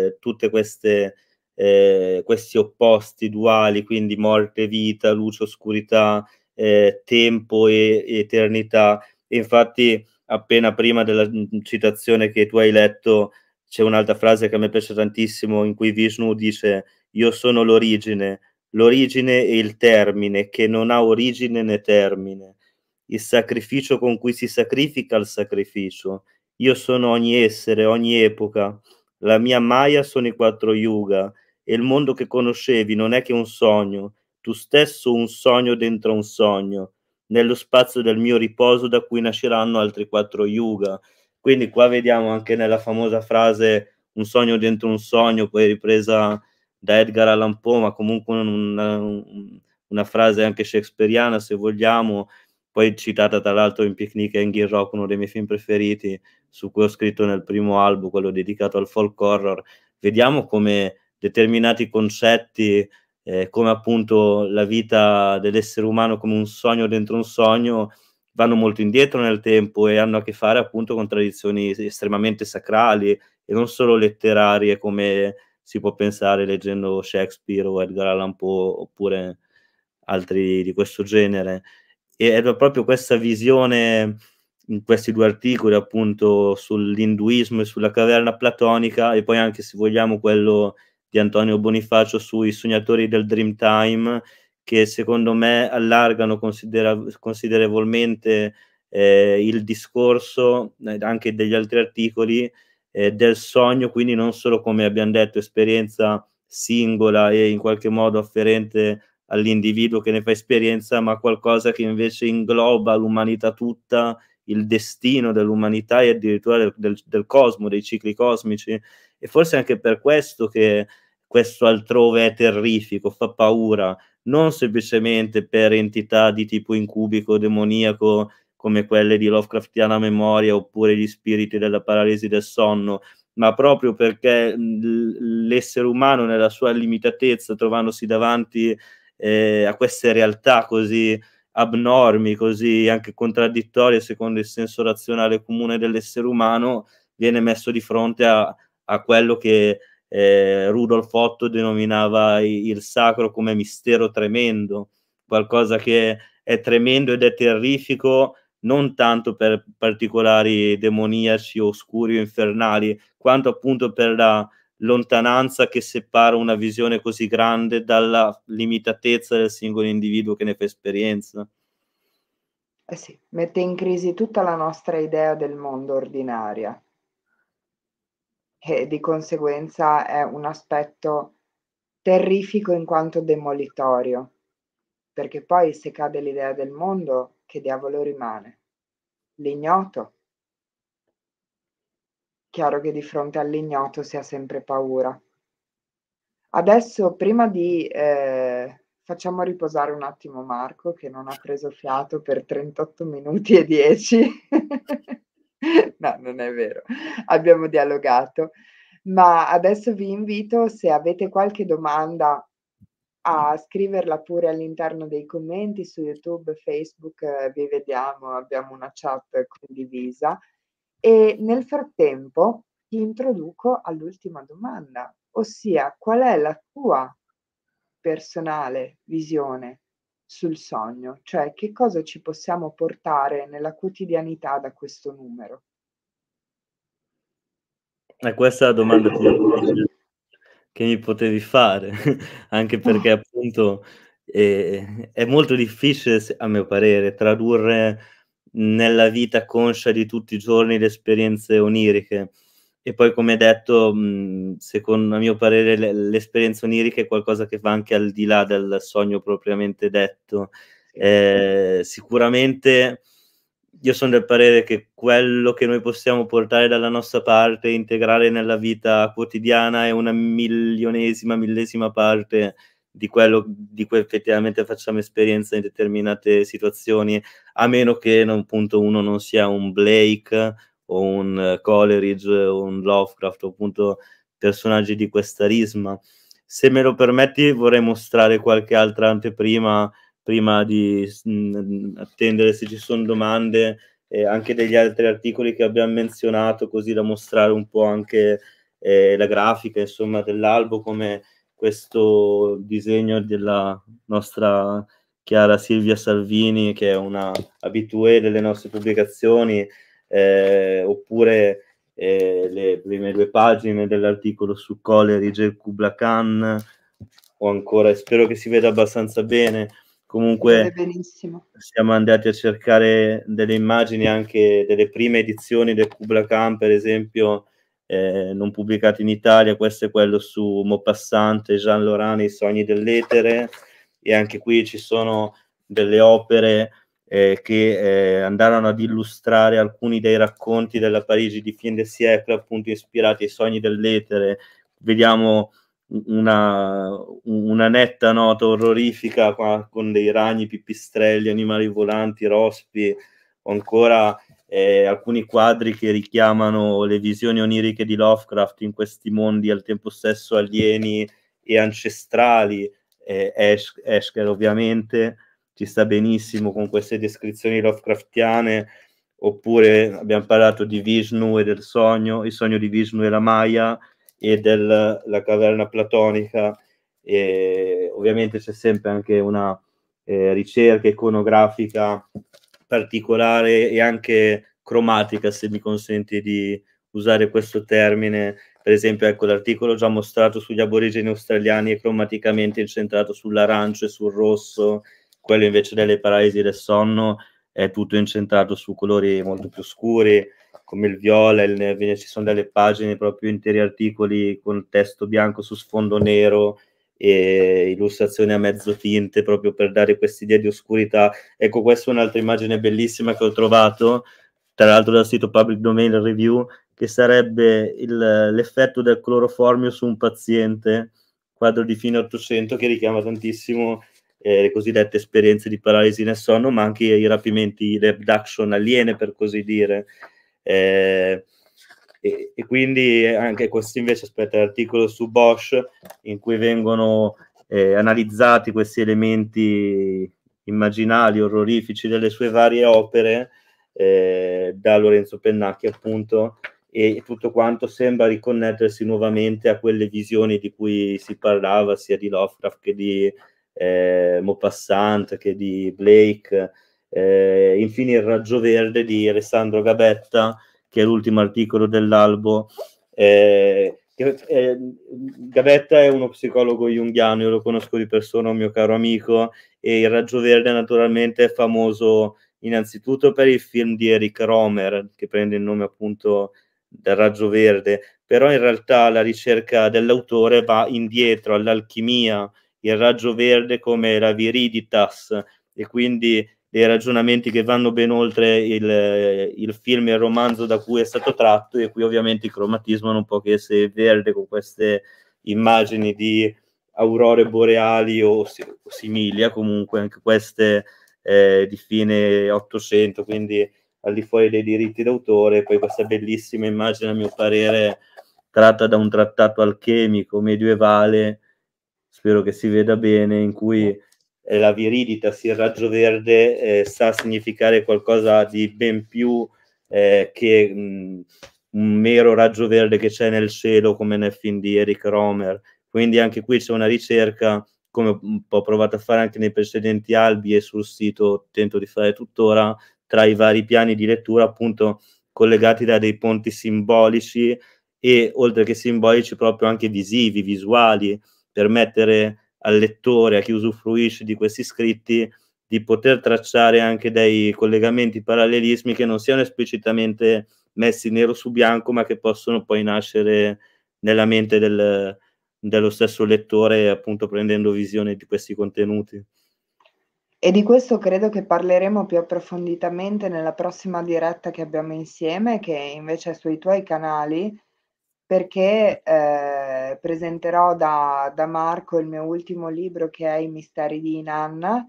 Speaker 2: eh, tutte queste... Eh, questi opposti duali, quindi morte vita, luce, oscurità, eh, tempo e, e eternità. E infatti, appena prima della mm, citazione che tu hai letto, c'è un'altra frase che a me piace tantissimo in cui Vishnu dice io sono l'origine, l'origine e il termine, che non ha origine né termine, il sacrificio con cui si sacrifica il sacrificio, io sono ogni essere, ogni epoca, la mia Maya sono i quattro yuga e il mondo che conoscevi non è che un sogno, tu stesso un sogno dentro un sogno, nello spazio del mio riposo da cui nasceranno altri quattro yuga. Quindi qua vediamo anche nella famosa frase un sogno dentro un sogno, poi ripresa da Edgar Allan Poe, ma comunque una, una frase anche shakespeariana se vogliamo, poi citata tra l'altro in Picnic and in Rock, uno dei miei film preferiti, su cui ho scritto nel primo album, quello dedicato al folk horror. Vediamo come determinati concetti, eh, come appunto la vita dell'essere umano come un sogno dentro un sogno, vanno molto indietro nel tempo e hanno a che fare appunto con tradizioni estremamente sacrali e non solo letterarie come si può pensare leggendo Shakespeare o Edgar Allan Poe oppure altri di questo genere. E è proprio questa visione in questi due articoli appunto sull'induismo e sulla caverna platonica e poi anche se vogliamo quello di Antonio Bonifacio sui sognatori del Dreamtime che secondo me allargano considera- considerevolmente eh, il discorso eh, anche degli altri articoli eh, del sogno, quindi non solo come abbiamo detto esperienza singola e in qualche modo afferente all'individuo che ne fa esperienza, ma qualcosa che invece ingloba l'umanità tutta, il destino dell'umanità e addirittura del, del, del cosmo, dei cicli cosmici. E forse anche per questo che questo altrove è terrifico, fa paura, non semplicemente per entità di tipo incubico, demoniaco, come quelle di Lovecraftiana memoria oppure gli spiriti della paralisi del sonno, ma proprio perché mhmm, l'essere umano nella sua limitatezza, trovandosi davanti eh, a queste realtà così abnormi, così anche contraddittorie secondo il senso razionale comune dell'essere umano, viene messo di fronte a, a quello che eh, Rudolf Otto denominava il sacro come mistero tremendo, qualcosa che è tremendo ed è terrifico non tanto per particolari demoniaci oscuri o infernali, quanto appunto per la lontananza che separa una visione così grande dalla limitatezza del singolo individuo che ne fa esperienza.
Speaker 1: Eh sì, mette in crisi tutta la nostra idea del mondo ordinaria e di conseguenza è un aspetto terrifico in quanto demolitorio, perché poi se cade l'idea del mondo, che diavolo rimane? L'ignoto. Chiaro che di fronte all'ignoto si ha sempre paura. Adesso, prima di... Eh, facciamo riposare un attimo Marco, che non ha preso fiato per 38 minuti e 10. no, non è vero, abbiamo dialogato. Ma adesso vi invito, se avete qualche domanda, a scriverla pure all'interno dei commenti su YouTube, Facebook, eh, vi vediamo, abbiamo una chat condivisa. E nel frattempo ti introduco all'ultima domanda, ossia qual è la tua personale visione sul sogno, cioè che cosa ci possiamo portare nella quotidianità da questo numero.
Speaker 2: E eh, questa è la domanda che mi potevi fare, anche perché appunto eh, è molto difficile, a mio parere, tradurre nella vita conscia di tutti i giorni le esperienze oniriche e poi come detto, secondo il mio parere l'esperienza onirica è qualcosa che va anche al di là del sogno propriamente detto. Eh, sicuramente io sono del parere che quello che noi possiamo portare dalla nostra parte, integrare nella vita quotidiana è una milionesima, millesima parte di quello di cui effettivamente facciamo esperienza in determinate situazioni, a meno che non, appunto, uno non sia un Blake o un eh, Coleridge o un Lovecraft o appunto personaggi di questa risma. Se me lo permetti vorrei mostrare qualche altra anteprima prima di mh, attendere se ci sono domande e eh, anche degli altri articoli che abbiamo menzionato così da mostrare un po' anche eh, la grafica insomma dell'albo come questo disegno della nostra Chiara Silvia Salvini che è una abituée delle nostre pubblicazioni eh, oppure eh, le prime due pagine dell'articolo su Coleridge e Kubla Khan, o ancora, spero che si veda abbastanza bene, comunque siamo andati a cercare delle immagini anche delle prime edizioni del Kubla Khan, per esempio, eh, non pubblicate in Italia, questo è quello su Maupassant e Jean Lorani, I sogni dell'etere, e anche qui ci sono delle opere eh, che eh, andarono ad illustrare alcuni dei racconti della Parigi di fin de secolo, appunto ispirati ai sogni dell'etere. Vediamo una, una netta nota orrorifica qua, con dei ragni, pipistrelli, animali volanti, rospi, o ancora eh, alcuni quadri che richiamano le visioni oniriche di Lovecraft in questi mondi al tempo stesso alieni e ancestrali, eh, Eschker ovviamente, ci sta benissimo con queste descrizioni Lovecraftiane, oppure abbiamo parlato di Vishnu e del sogno, il sogno di Vishnu e la Maya e della caverna platonica. E ovviamente c'è sempre anche una eh, ricerca iconografica particolare e anche cromatica, se mi consenti di usare questo termine. Per esempio, ecco, l'articolo già mostrato sugli aborigeni australiani è cromaticamente incentrato sull'arancio e sul rosso, quello invece delle paralisi del sonno è tutto incentrato su colori molto più scuri come il viola, il ci sono delle pagine proprio interi articoli con testo bianco su sfondo nero e illustrazioni a mezzo tinte proprio per dare quest'idea di oscurità. Ecco, questa è un'altra immagine bellissima che ho trovato, tra l'altro dal sito Public Domain Review, che sarebbe il, l'effetto del cloroformio su un paziente, quadro di fine 800 che richiama tantissimo eh, le cosiddette esperienze di paralisi nel sonno, ma anche i rapimenti, le abduction aliene per così dire. Eh, e, e, quindi anche questo invece, aspetta, l'articolo su Bosch in cui vengono eh, analizzati questi elementi immaginali, orrorifici delle sue varie opere eh, da Lorenzo Pennacchi appunto e tutto quanto sembra riconnettersi nuovamente a quelle visioni di cui si parlava sia di Lovecraft che di eh, Maupassant che di Blake, eh, infine Il raggio verde di Alessandro Gabetta, che è l'ultimo articolo dell'albo. Eh, eh, Gabetta è uno psicologo junghiano, io lo conosco di persona, un mio caro amico, e il raggio verde naturalmente è famoso innanzitutto per il film di Eric Romer, che prende il nome appunto del raggio verde, però in realtà la ricerca dell'autore va indietro all'alchimia il raggio verde come la viriditas e quindi dei ragionamenti che vanno ben oltre il, il film e il romanzo da cui è stato tratto e qui ovviamente il cromatismo non può che essere verde con queste immagini di aurore boreali o, o similia comunque anche queste eh, di fine 800 quindi al di fuori dei diritti d'autore poi questa bellissima immagine a mio parere tratta da un trattato alchemico medievale spero che si veda bene, in cui eh, la viriditas, il raggio verde eh, sa significare qualcosa di ben più eh, che mh, mm, un mero raggio verde che c'è nel cielo come nel film di Eric Romer. Quindi anche qui c'è una ricerca, come ho provato a fare anche nei precedenti albi e sul sito tento di fare tuttora, tra i vari piani di lettura appunto collegati da dei ponti simbolici e oltre che simbolici proprio anche visivi, visuali, permettere al lettore, a chi usufruisce di questi scritti, di poter tracciare anche dei collegamenti parallelismi che non siano esplicitamente messi nero su bianco, ma che possono poi nascere nella mente del, dello stesso lettore, appunto prendendo visione di questi contenuti.
Speaker 1: E di questo credo che parleremo più approfonditamente nella prossima diretta che abbiamo insieme, che invece è sui tuoi canali, perché eh, presenterò da, da, Marco il mio ultimo libro che è I misteri di Inanna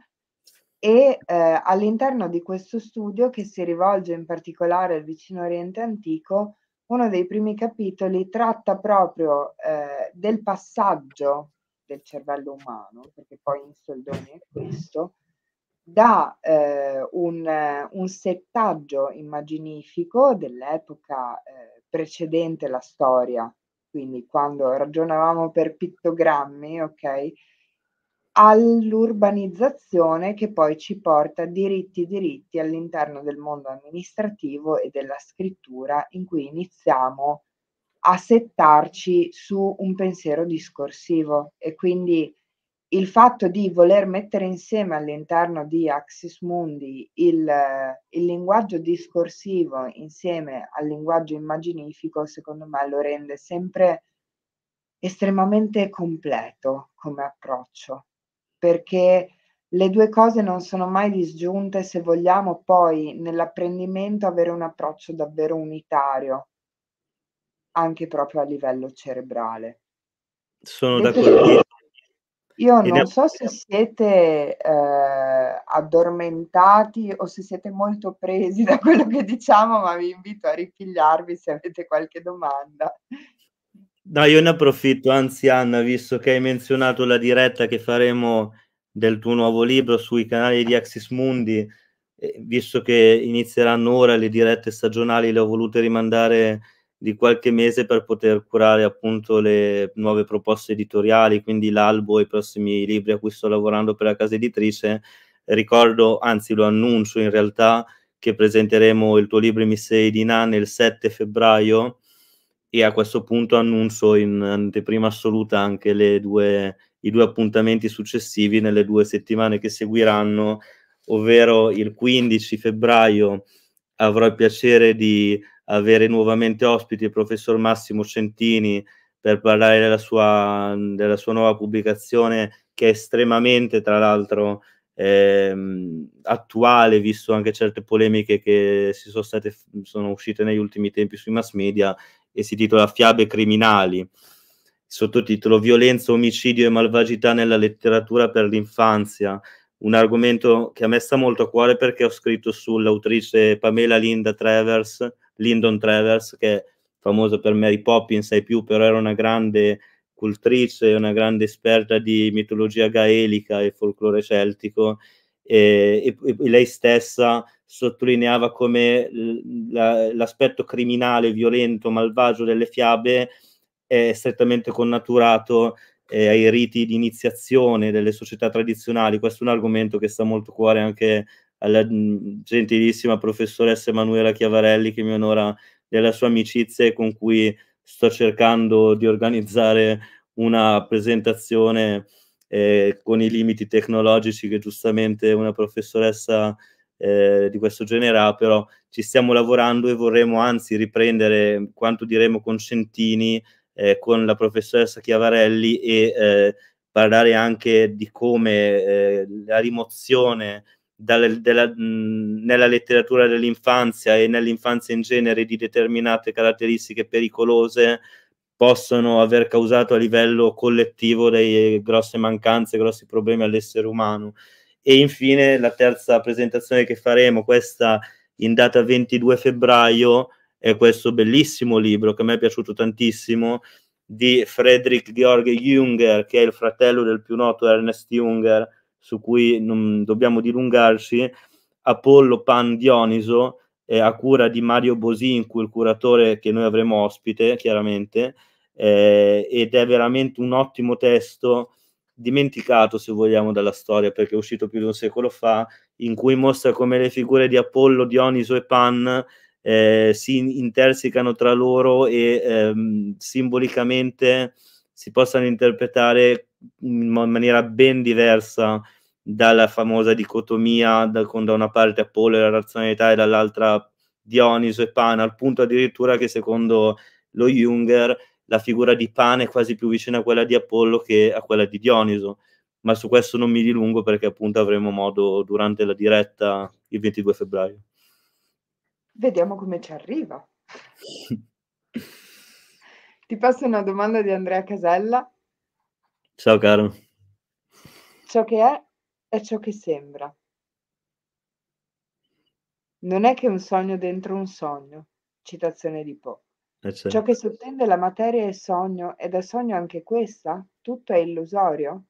Speaker 1: e eh, all'interno di questo studio che si rivolge in particolare al vicino Oriente antico, uno dei primi capitoli tratta proprio eh, del passaggio del cervello umano, perché poi in soldoni è questo, da eh, un, un, settaggio immaginifico dell'epoca eh, precedente la storia, quindi quando ragionavamo per pittogrammi, ok, all'urbanizzazione che poi ci porta diritti diritti all'interno del mondo amministrativo e della scrittura in cui iniziamo a settarci su un pensiero discorsivo e quindi il fatto di voler mettere insieme all'interno di Axis Mundi il, il, linguaggio discorsivo insieme al linguaggio immaginifico, secondo me lo rende sempre estremamente completo come approccio, perché le due cose non sono mai disgiunte se vogliamo poi nell'apprendimento avere un approccio davvero unitario, anche proprio a livello cerebrale. Sono d'accordo. Io non è... so se siete eh, addormentati o se siete molto presi da quello che diciamo, ma vi invito a ripigliarvi se avete qualche domanda.
Speaker 2: No, io ne approfitto, anzi Anna, visto che hai menzionato la diretta che faremo del tuo nuovo libro sui canali di Axis Mundi, eh, visto che inizieranno ora le dirette stagionali, le ho volute rimandare di qualche mese per poter curare appunto le nuove proposte editoriali, quindi l'albo e i prossimi libri a cui sto lavorando per la casa editrice. Ricordo, anzi lo annuncio in realtà, che presenteremo il tuo libro Mi sei di Nana il 7 febbraio e a questo punto annuncio in anteprima assoluta anche due, i due appuntamenti successivi nelle due settimane che seguiranno, ovvero il 15 febbraio avrò il piacere di avere nuovamente ospiti il professor Massimo Centini per parlare della sua, della sua nuova pubblicazione che è estremamente, tra l'altro, ehm, attuale, visto anche certe polemiche che si sono, state, sono uscite negli ultimi tempi sui mass media e si titola Fiabe criminali sottotitolo Violenza, omicidio e malvagità nella letteratura per l'infanzia, un argomento che a me sta molto a cuore perché ho scritto sull'autrice Pamela Linda Travers Lyndon Travers, che è famoso per Mary Poppins sai più, però era una grande cultrice, una grande esperta di mitologia gaelica e folklore celtico, e, e, e lei stessa sottolineava come l'aspetto criminale, violento, malvagio delle fiabe è strettamente connaturato eh, ai riti di iniziazione delle società tradizionali. Questo è un argomento che sta molto a cuore anche alla mm, gentilissima professoressa Emanuela Chiavarelli che mi onora della sua amicizia e con cui sto cercando di organizzare una presentazione eh, con i limiti tecnologici che giustamente una professoressa eh, di questo genere ha, però ci stiamo lavorando e vorremmo anzi riprendere quanto diremo con Centini, eh, con la professoressa Chiavarelli e eh, parlare anche di come eh, la rimozione dalle, della, mh, nella letteratura dell'infanzia e nell'infanzia in genere di determinate caratteristiche pericolose possono aver causato a livello collettivo delle eh, grosse mancanze, grossi problemi all'essere umano. E infine la terza presentazione che faremo, questa in data 22 febbraio, è questo bellissimo libro che a me è piaciuto tantissimo di Friedrich Georg Junger, che è il fratello del più noto Ernest Junger, su cui non dobbiamo dilungarci, Apollo Pan Dioniso, eh, a cura di Mario Bosincu, il curatore che noi avremo ospite, chiaramente, eh, ed è veramente un ottimo testo, dimenticato se vogliamo dalla storia, perché è uscito più di un secolo fa, in cui mostra come le figure di Apollo, Dioniso e Pan eh, si intersecano tra loro e ehm, simbolicamente si possano interpretare in maniera ben diversa dalla famosa dicotomia da, con da una parte Apollo e la razionalità e dall'altra Dioniso e Pan, al punto addirittura che secondo lo Junger la figura di Pan è quasi più vicina a quella di Apollo che a quella di Dioniso, ma su questo non mi dilungo perché appunto avremo modo durante la diretta il 22 febbraio.
Speaker 1: Vediamo come ci arriva. Ti passo una domanda di Andrea Casella. Ciao caro. Ciò che è è ciò che sembra. Non è che un sogno dentro un sogno, citazione di Poe. Eh Ciò che sottende la materia è sogno ed è sogno anche questa? Tutto è illusorio?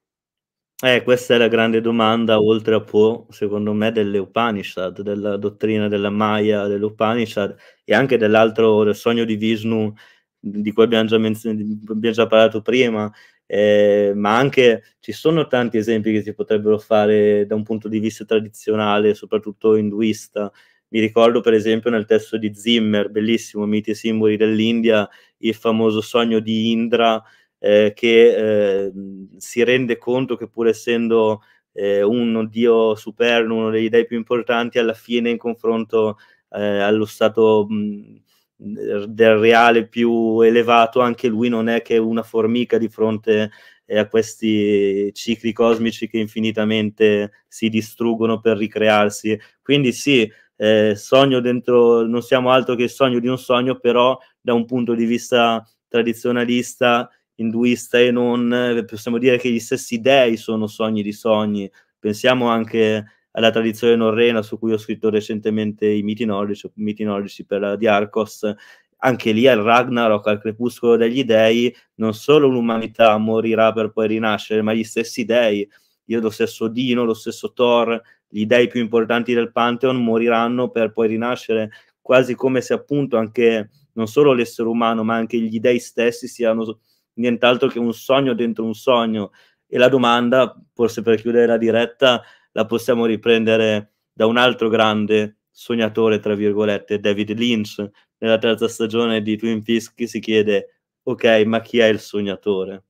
Speaker 2: Eh, questa è la grande domanda, oltre a Poe, secondo me, delle Upanishad, della dottrina della Maya, dell'Upanishad, e anche dell'altro, del sogno di Vishnu, di cui abbiamo già, menz- abbiamo già parlato prima, eh, ma anche ci sono tanti esempi che si potrebbero fare da un punto di vista tradizionale, soprattutto induista. Mi ricordo per esempio nel testo di Zimmer, bellissimo, Miti e simboli dell'India, il famoso sogno di Indra eh, che eh, si rende conto che pur essendo eh, un dio superno, uno degli dei più importanti, alla fine in confronto eh, allo stato... Mh, del reale più elevato, anche lui non è che una formica di fronte eh, a questi cicli cosmici che infinitamente si distruggono per ricrearsi. Quindi sì, eh, sogno dentro, non siamo altro che il sogno di un sogno, però da un punto di vista tradizionalista, induista e non, eh, possiamo dire che gli stessi dei sono sogni di sogni. Pensiamo anche alla tradizione norrena su cui ho scritto recentemente i miti nordici, miti nordici per di Arcos, anche lì al Ragnarok, al crepuscolo degli dei, non solo l'umanità morirà per poi rinascere, ma gli stessi dei, io lo stesso Dino, lo stesso Thor, gli dei più importanti del Pantheon moriranno per poi rinascere, quasi come se appunto anche non solo l'essere umano, ma anche gli dei stessi siano nient'altro che un sogno dentro un sogno. E la domanda, forse per chiudere la diretta, la possiamo riprendere da un altro grande sognatore, tra virgolette, David Lynch, nella terza stagione di Twin Peaks, che si chiede, ok, ma chi è il sognatore?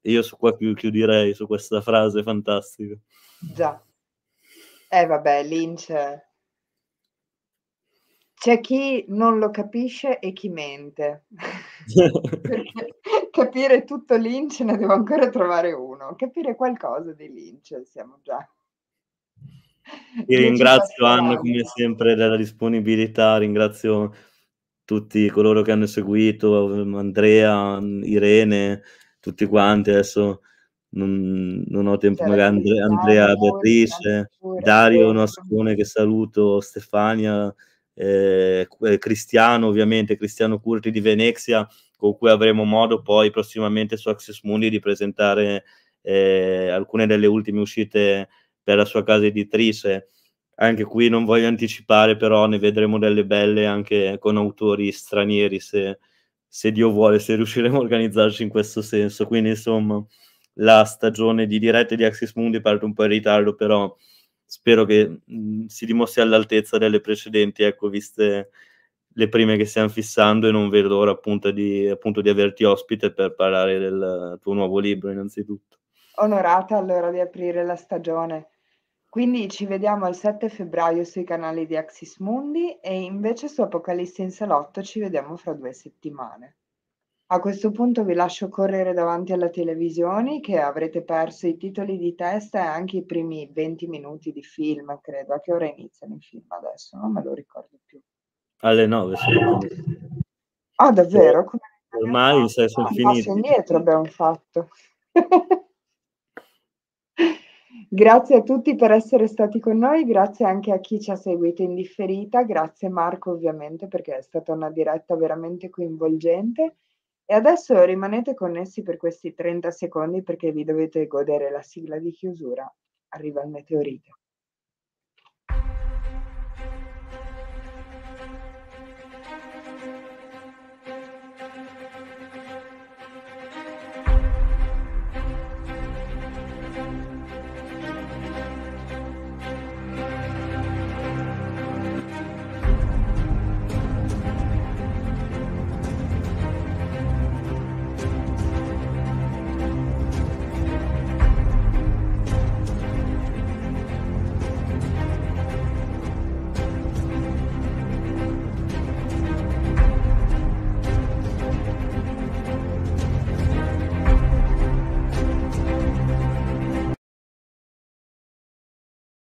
Speaker 2: E io su qua chiuderei su questa frase fantastica.
Speaker 1: Già. Eh vabbè, Lynch... Eh. C'è chi non lo capisce e chi mente. capire tutto Lynch ne devo ancora trovare uno. Capire qualcosa di Lynch siamo già.
Speaker 2: Ti ringrazio Anna come sempre della disponibilità, ringrazio tutti coloro che hanno seguito, Andrea, Irene, tutti quanti. Adesso non, non ho tempo, magari certo, And- Andrea, Beatrice, Dario certo. Nascone che saluto, Stefania, eh, eh, Cristiano ovviamente, Cristiano Curti di Venezia con cui avremo modo poi prossimamente su Access Mundi di presentare eh, alcune delle ultime uscite per la sua casa editrice. Anche qui non voglio anticipare, però ne vedremo delle belle anche con autori stranieri, se, se Dio vuole, se riusciremo a organizzarci in questo senso. Quindi, insomma, la stagione di dirette di Axis Mundi parte un po' in ritardo, però spero che mh, mm, si dimostri all'altezza delle precedenti, ecco, viste le prime che stiamo fissando e non vedo l'ora appunto di, appunto di averti ospite per parlare del tuo nuovo libro innanzitutto.
Speaker 1: Onorata allora di aprire la stagione. Quindi ci vediamo il 7 febbraio sui canali di Axis Mundi e invece su Apocalisse in Salotto ci vediamo fra due settimane. A questo punto vi lascio correre davanti alla televisione che avrete perso i titoli di testa e anche i primi 20 minuti di film, credo. A che ora iniziano i film adesso? Non me lo ricordo più. Alle 9. Ah, davvero? Come
Speaker 2: Ormai sono finiti. Un passo indietro
Speaker 1: abbiamo fatto. Grazie a tutti per essere stati con noi, grazie anche a chi ci ha seguito in differita, grazie Marco ovviamente perché è stata una diretta veramente coinvolgente e adesso rimanete connessi per questi 30 secondi perché vi dovete godere la sigla di chiusura. Arriva il meteorite.